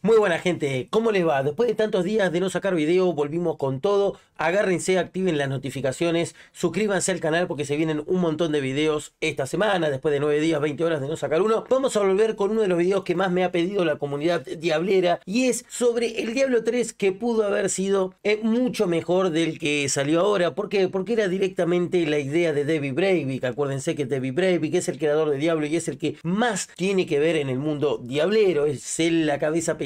Muy buena gente, ¿cómo les va? Después de tantos días de no sacar video, volvimos con todo. Agárrense, activen las notificaciones, suscríbanse al canal porque se vienen un montón de videos esta semana, después de 9 días, 20 horas de no sacar uno. Vamos a volver con uno de los videos que más me ha pedido la comunidad diablera y es sobre el Diablo 3 que pudo haber sido eh, mucho mejor del que salió ahora. ¿Por qué? Porque era directamente la idea de Debbie Breivik. Acuérdense que Debbie Breivik es el creador de Diablo y es el que más tiene que ver en el mundo diablero. Es él la cabeza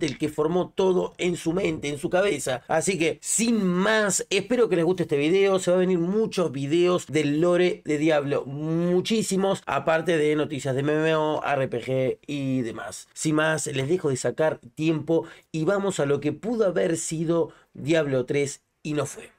el que formó todo en su mente, en su cabeza. Así que, sin más, espero que les guste este video. Se van a venir muchos videos del lore de Diablo, muchísimos, aparte de noticias de MMO, RPG y demás. Sin más, les dejo de sacar tiempo y vamos a lo que pudo haber sido Diablo 3 y no fue.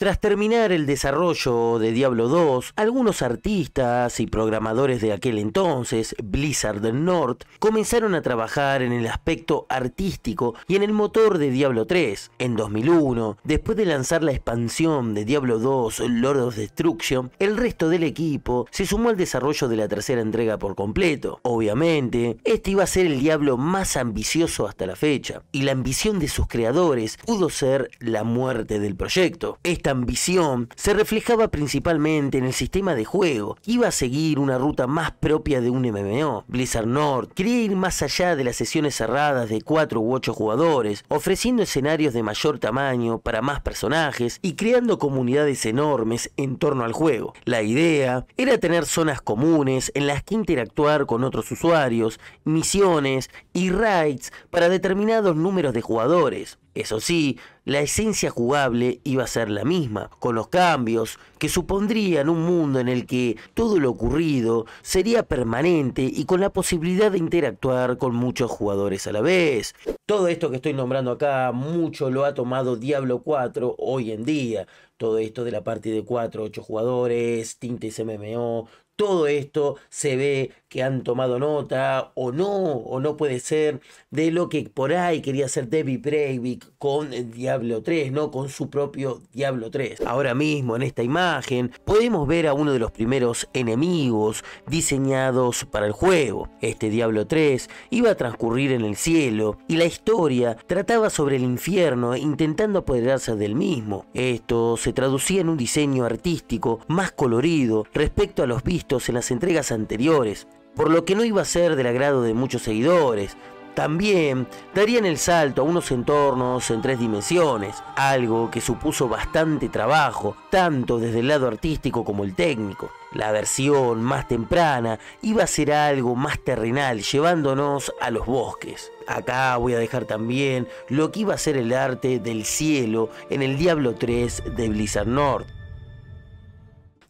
Tras terminar el desarrollo de Diablo 2, algunos artistas y programadores de aquel entonces, Blizzard North, comenzaron a trabajar en el aspecto artístico y en el motor de Diablo 3. En 2001, después de lanzar la expansión de Diablo 2 Lord of Destruction, el resto del equipo se sumó al desarrollo de la tercera entrega por completo. Obviamente, este iba a ser el Diablo más ambicioso hasta la fecha, y la ambición de sus creadores pudo ser la muerte del proyecto ambición se reflejaba principalmente en el sistema de juego. Iba a seguir una ruta más propia de un MMO. Blizzard North quería ir más allá de las sesiones cerradas de 4 u 8 jugadores, ofreciendo escenarios de mayor tamaño para más personajes y creando comunidades enormes en torno al juego. La idea era tener zonas comunes en las que interactuar con otros usuarios, misiones y raids para determinados números de jugadores. Eso sí, la esencia jugable iba a ser la misma, con los cambios que supondrían un mundo en el que todo lo ocurrido sería permanente y con la posibilidad de interactuar con muchos jugadores a la vez. Todo esto que estoy nombrando acá, mucho lo ha tomado Diablo 4 hoy en día. Todo esto de la parte de 4, 8 jugadores, tintes MMO, todo esto se ve que han tomado nota o no, o no puede ser, de lo que por ahí quería hacer David Breivik con Diablo 3, ¿no? Con su propio Diablo 3. Ahora mismo en esta imagen podemos ver a uno de los primeros enemigos diseñados para el juego. Este Diablo 3 iba a transcurrir en el cielo y la historia trataba sobre el infierno intentando apoderarse del mismo. Esto se traducía en un diseño artístico más colorido respecto a los vistos en las entregas anteriores, por lo que no iba a ser del agrado de muchos seguidores. También darían el salto a unos entornos en tres dimensiones, algo que supuso bastante trabajo, tanto desde el lado artístico como el técnico. La versión más temprana iba a ser algo más terrenal, llevándonos a los bosques. Acá voy a dejar también lo que iba a ser el arte del cielo en el Diablo 3 de Blizzard North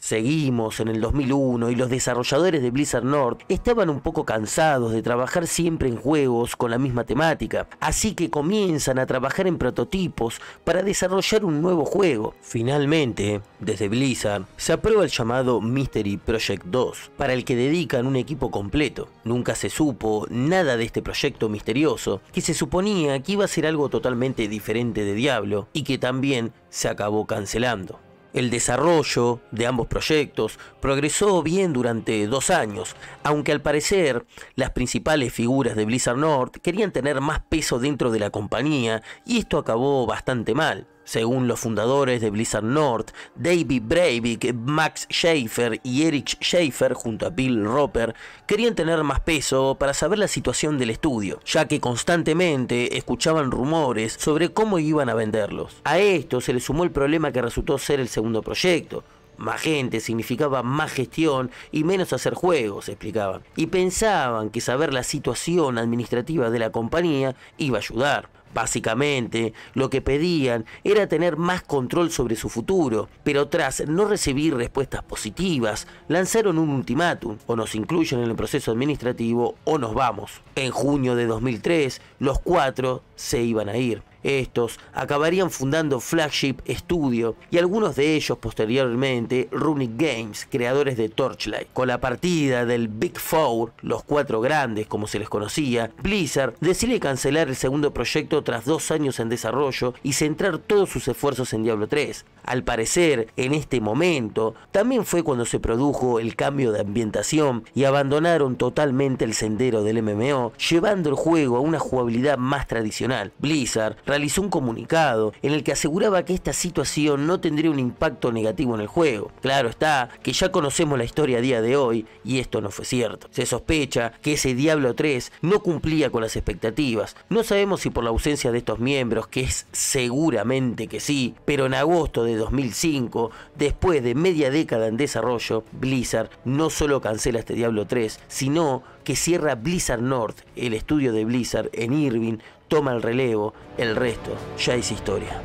Seguimos en el 2001 y los desarrolladores de Blizzard North estaban un poco cansados de trabajar siempre en juegos con la misma temática, así que comienzan a trabajar en prototipos para desarrollar un nuevo juego. Finalmente, desde Blizzard, se aprueba el llamado Mystery Project 2, para el que dedican un equipo completo. Nunca se supo nada de este proyecto misterioso, que se suponía que iba a ser algo totalmente diferente de Diablo y que también se acabó cancelando. El desarrollo de ambos proyectos progresó bien durante dos años, aunque al parecer las principales figuras de Blizzard North querían tener más peso dentro de la compañía y esto acabó bastante mal según los fundadores de Blizzard North, David Breivik, Max Schaefer y Eric Schaefer junto a Bill Roper, querían tener más peso para saber la situación del estudio, ya que constantemente escuchaban rumores sobre cómo iban a venderlos. A esto se le sumó el problema que resultó ser el segundo proyecto, más gente significaba más gestión y menos hacer juegos, explicaban. Y pensaban que saber la situación administrativa de la compañía iba a ayudar. Básicamente, lo que pedían era tener más control sobre su futuro, pero tras no recibir respuestas positivas, lanzaron un ultimátum, o nos incluyen en el proceso administrativo o nos vamos. En junio de 2003, los cuatro se iban a ir. Estos acabarían fundando Flagship Studio y algunos de ellos posteriormente Runic Games, creadores de Torchlight. Con la partida del Big Four, los cuatro grandes como se les conocía, Blizzard decide cancelar el segundo proyecto tras dos años en desarrollo y centrar todos sus esfuerzos en Diablo 3. Al parecer, en este momento, también fue cuando se produjo el cambio de ambientación y abandonaron totalmente el sendero del MMO, llevando el juego a una jugabilidad más tradicional. Blizzard realizó un comunicado en el que aseguraba que esta situación no tendría un impacto negativo en el juego. Claro está que ya conocemos la historia a día de hoy y esto no fue cierto. Se sospecha que ese Diablo 3 no cumplía con las expectativas. No sabemos si por la ausencia de estos miembros, que es seguramente que sí, pero en agosto de 2005, después de media década en desarrollo, Blizzard no solo cancela este Diablo 3, sino que cierra Blizzard North, el estudio de Blizzard en Irving, toma el relevo, el resto ya es historia.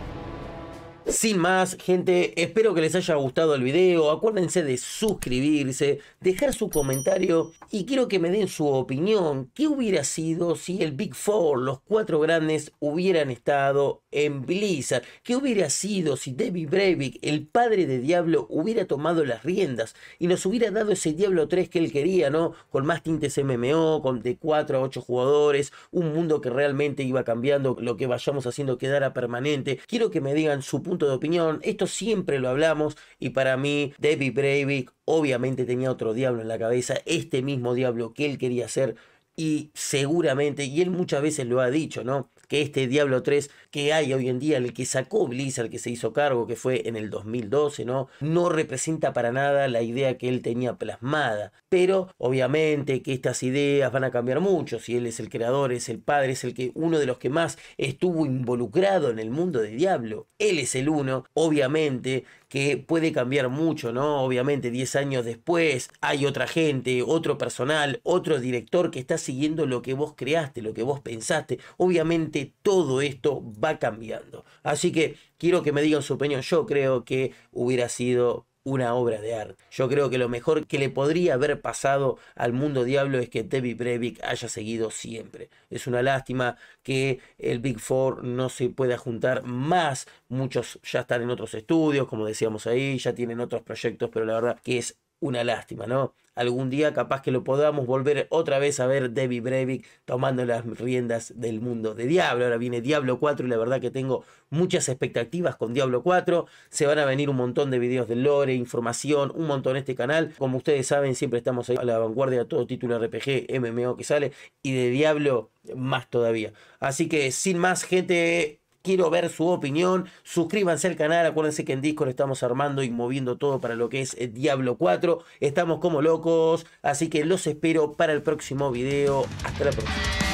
Sin más, gente, espero que les haya gustado el video. Acuérdense de suscribirse, dejar su comentario y quiero que me den su opinión. ¿Qué hubiera sido si el Big Four, los cuatro grandes, hubieran estado en Blizzard? ¿Qué hubiera sido si David Breivik, el padre de Diablo, hubiera tomado las riendas y nos hubiera dado ese Diablo 3 que él quería, ¿no? Con más tintes MMO, con de 4 a 8 jugadores, un mundo que realmente iba cambiando, lo que vayamos haciendo quedara permanente. Quiero que me digan su punto de opinión. Esto siempre lo hablamos y para mí David Breivik obviamente tenía otro diablo en la cabeza, este mismo diablo que él quería hacer y seguramente, y él muchas veces lo ha dicho, ¿no? que este Diablo 3 que hay hoy en día, el que sacó Blizzard, que se hizo cargo, que fue en el 2012, ¿no? No representa para nada la idea que él tenía plasmada. Pero obviamente que estas ideas van a cambiar mucho. Si él es el creador, es el padre, es el que uno de los que más estuvo involucrado en el mundo de Diablo. Él es el uno, obviamente que puede cambiar mucho, ¿no? Obviamente 10 años después hay otra gente, otro personal, otro director que está siguiendo lo que vos creaste, lo que vos pensaste. Obviamente todo esto va cambiando. Así que quiero que me digan su opinión. Yo creo que hubiera sido una obra de arte. Yo creo que lo mejor que le podría haber pasado al mundo diablo es que Debbie Breivik haya seguido siempre. Es una lástima que el Big Four no se pueda juntar más. Muchos ya están en otros estudios, como decíamos ahí, ya tienen otros proyectos, pero la verdad que es una lástima, ¿no? Algún día capaz que lo podamos volver otra vez a ver Debbie Breivik tomando las riendas del mundo de Diablo. Ahora viene Diablo 4 y la verdad que tengo muchas expectativas con Diablo 4. Se van a venir un montón de videos de lore, información, un montón en este canal. Como ustedes saben, siempre estamos ahí a la vanguardia de todo título RPG, MMO que sale y de Diablo más todavía. Así que sin más gente, Quiero ver su opinión. Suscríbanse al canal. Acuérdense que en Discord estamos armando y moviendo todo para lo que es eh, Diablo 4. Estamos como locos. Así que los espero para el próximo video. Hasta la próxima.